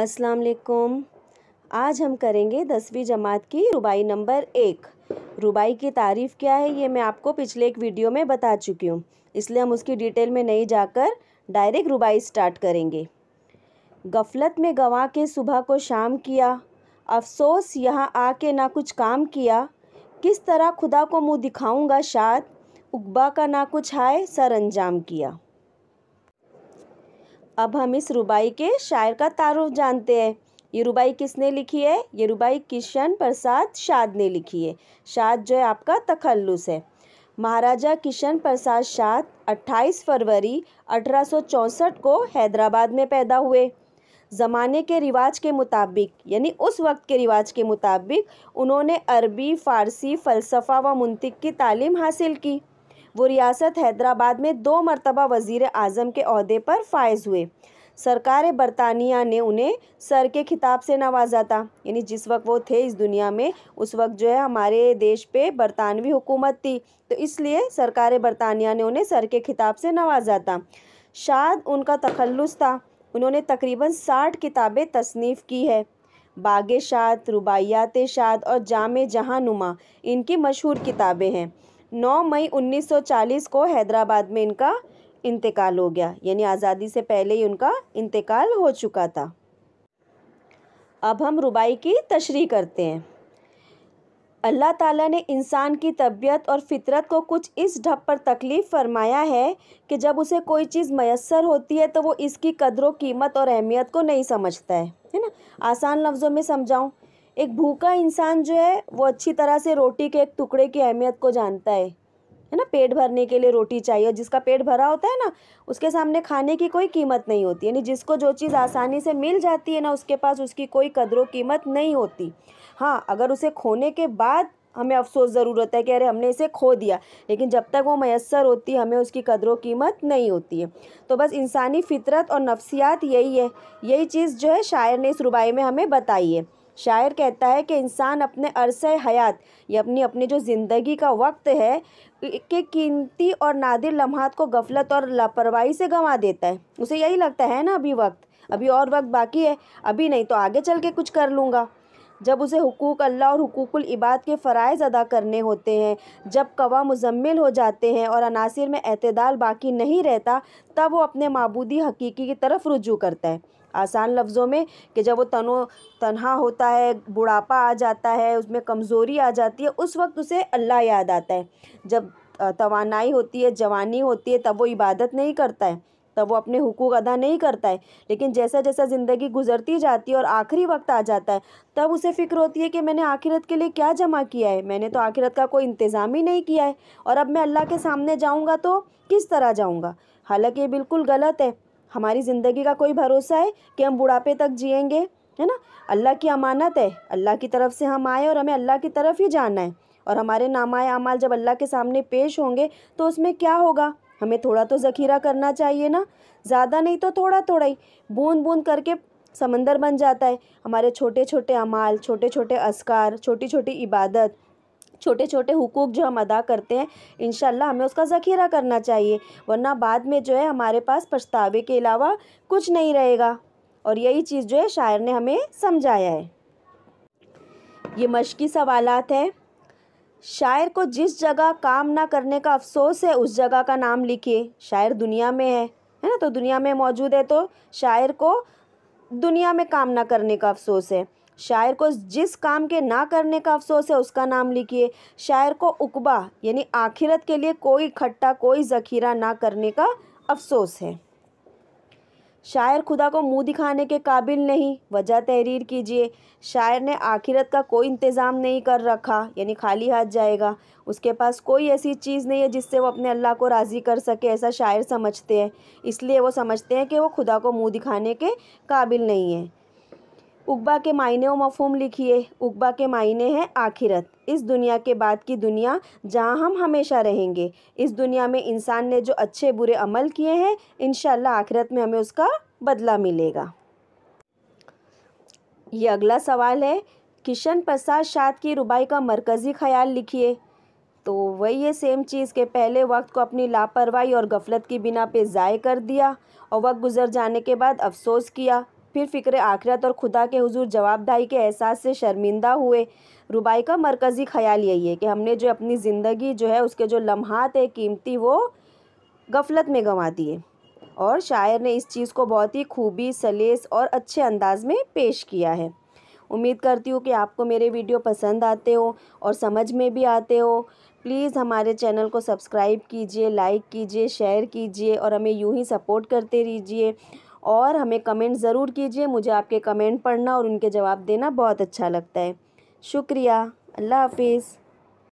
अस्सलाम वालेकुम आज हम करेंगे दसवीं जमात की रुबाई नंबर एक रुबाई की तारीफ़ क्या है ये मैं आपको पिछले एक वीडियो में बता चुकी हूँ इसलिए हम उसकी डिटेल में नहीं जाकर डायरेक्ट रुबाई स्टार्ट करेंगे गफलत में गंवा के सुबह को शाम किया अफसोस यहाँ आके ना कुछ काम किया किस तरह खुदा को मुँह दिखाऊँगा शायद उकबा का ना कुछ हाय सर अंजाम किया अब हम इस रुबाई के शायर का तारुफ जानते हैं ये रुबाई किसने लिखी है ये रुबाई किशन प्रसाद शाद ने लिखी है शाद जो है आपका तखल्लुस है महाराजा किशन प्रसाद शाद 28 फरवरी 1864 को हैदराबाद में पैदा हुए ज़माने के रिवाज के मुताबिक यानी उस वक्त के रिवाज के मुताबिक उन्होंने अरबी फ़ारसी फ़लसफ़ा व मंतिक की तालीम हासिल की वो रियासत हैदराबाद में दो मरतबा वज़ी अजम के अहदे पर फायज हुए सरकार बरतानिया ने उन्हें सर के खिताब से नवाजा था यानी जिस वक्त वो थे इस दुनिया में उस वक्त जो है हमारे देश पे बरतानवी हुकूमत थी तो इसलिए सरकार बरतानिया ने उन्हें सर के खिताब से नवाजा था शाद उनका तखलस था उन्होंने तकरीबन साठ किताबें तसनीफ़ की है बाग शाद रुबायात शाद और जाम जहाँ नुमा इनकी मशहूर किताबें हैं 9 मई 1940 को हैदराबाद में इनका इंतकाल हो गया यानी आज़ादी से पहले ही उनका इंतकाल हो चुका था अब हम रुबाई की तशरी करते हैं अल्लाह ताला ने इंसान की तबीयत और फितरत को कुछ इस ढप पर तकलीफ़ फरमाया है कि जब उसे कोई चीज़ मैसर होती है तो वो इसकी कदरों कीमत और अहमियत को नहीं समझता है है ना आसान लफ्ज़ों में समझाऊँ एक भूखा इंसान जो है वो अच्छी तरह से रोटी के एक टुकड़े की अहमियत को जानता है है ना पेट भरने के लिए रोटी चाहिए जिसका पेट भरा होता है ना उसके सामने खाने की कोई कीमत नहीं होती यानी जिसको जो चीज़ आसानी से मिल जाती है ना उसके पास उसकी कोई कदरों कीमत नहीं होती हाँ अगर उसे खोने के बाद हमें अफसोस ज़रूर होता है कि अरे हमने इसे खो दिया लेकिन जब तक वो मैसर होती हमें उसकी कदरों कीमत नहीं होती है तो बस इंसानी फितरत और नफ्सियात यही है यही चीज़ जो है शायर ने इस रुबाई में हमें बताई है शायर कहता है कि इंसान अपने अरसे हयात या अपनी अपनी जो ज़िंदगी का वक्त है के कीमती और नादिर लम्हात को गफलत और लापरवाही से गंवा देता है उसे यही लगता है ना अभी वक्त अभी और वक्त बाकी है अभी नहीं तो आगे चल के कुछ कर लूँगा जब उसे हकूक़ अल्लाह और हुकूकुल इबाद के फ़रज़ अदा करने होते हैं जब कवा मुजम्मिल हो जाते हैं और अनासर में अतदाल बाकी नहीं रहता तब वो अपने मबूदी हकीकी की तरफ रुजू करता है आसान लफ्ज़ों में कि जब वो तनो तनहा होता है बुढ़ापा आ जाता है उसमें कमज़ोरी आ जाती है उस वक्त उसे अल्लाह याद आता है जब तोानाई होती है जवानी होती है तब वो इबादत नहीं करता है तब वो अपने हुकूक अदा नहीं करता है लेकिन जैसा जैसा ज़िंदगी गुजरती जाती है और आखिरी वक्त आ जाता है तब उसे फ़िक्र होती है कि मैंने आखिरत के लिए क्या जमा किया है मैंने तो आखिरत का कोई इंतज़ाम ही नहीं किया है और अब मैं अल्लाह के सामने जाऊँगा तो किस तरह जाऊँगा हालाँकि ये बिल्कुल गलत है हमारी ज़िंदगी का कोई भरोसा है कि हम बुढ़ापे तक जियेंगे है ना अल्लाह की अमानत है अल्लाह की तरफ से हम आए और हमें अल्लाह की तरफ ही जाना है और हमारे नामाए अमाल जब अल्लाह के सामने पेश होंगे तो उसमें क्या होगा हमें थोड़ा तो ज़खीरा करना चाहिए ना ज़्यादा नहीं तो थोड़ा थोड़ा ही बूंद बूंद करके समंदर बन जाता है हमारे छोटे छोटे अमाल छोटे छोटे असकार छोटी छोटी इबादत छोटे छोटे हुकूक जो हम अदा करते हैं इन हमें उसका ज़ख़ीरा करना चाहिए वरना बाद में जो है हमारे पास पछतावे के अलावा कुछ नहीं रहेगा और यही चीज़ जो है शायर ने हमें समझाया है ये मशक़ी सवालत है शायर को जिस जगह काम ना करने का अफसोस है उस जगह का नाम लिखिए शायर दुनिया में है है ना तो दुनिया में मौजूद है तो शायर को दुनिया में काम ना करने का अफसोस है शायर को जिस काम के ना करने का अफसोस है उसका नाम लिखिए शायर को उकबा यानी आखिरत के लिए कोई इकट्ठा कोई ज़खीरा ना करने का अफसोस है शायर खुदा को मुंह दिखाने के काबिल नहीं वजह तहरीर कीजिए शायर ने आखिरत का कोई इंतज़ाम नहीं कर रखा यानी खाली हाथ जाएगा उसके पास कोई ऐसी चीज़ नहीं है जिससे वो अपने अल्लाह को राज़ी कर सके ऐसा शायर समझते हैं इसलिए वो समझते हैं कि वो खुदा को मुंह दिखाने के काबिल नहीं है उकबा के मायने व मफहम लिखिए उकबा के मायने हैं आखिरत इस दुनिया के बाद की दुनिया जहां हम हमेशा रहेंगे इस दुनिया में इंसान ने जो अच्छे बुरे अमल किए हैं इन आखिरत में हमें उसका बदला मिलेगा ये अगला सवाल है किशन प्रसाद शाद की रुबाई का मरकज़ी ख्याल लिखिए तो वही ये सेम चीज़ के पहले वक्त को अपनी लापरवाही और गफलत की बिना पे ज़ाय कर दिया और वक्त गुजर जाने के बाद अफसोस किया फिर फ़िक्र आखिरत और खुदा के हुजूर जवाबदाही के एहसास से शर्मिंदा हुए रुबाई का मरकज़ी ख्याल यही है कि हमने जो अपनी ज़िंदगी जो है उसके जो लम्हात है कीमती वो गफलत में गंवा दिए और शायर ने इस चीज़ को बहुत ही खूबी सलेस और अच्छे अंदाज़ में पेश किया है उम्मीद करती हूँ कि आपको मेरे वीडियो पसंद आते हो और समझ में भी आते हो प्लीज़ हमारे चैनल को सब्सक्राइब कीजिए लाइक कीजिए शेयर कीजिए और हमें यूँ ही सपोर्ट करते रहिए और हमें कमेंट ज़रूर कीजिए मुझे आपके कमेंट पढ़ना और उनके जवाब देना बहुत अच्छा लगता है शुक्रिया अल्लाह हाफिज़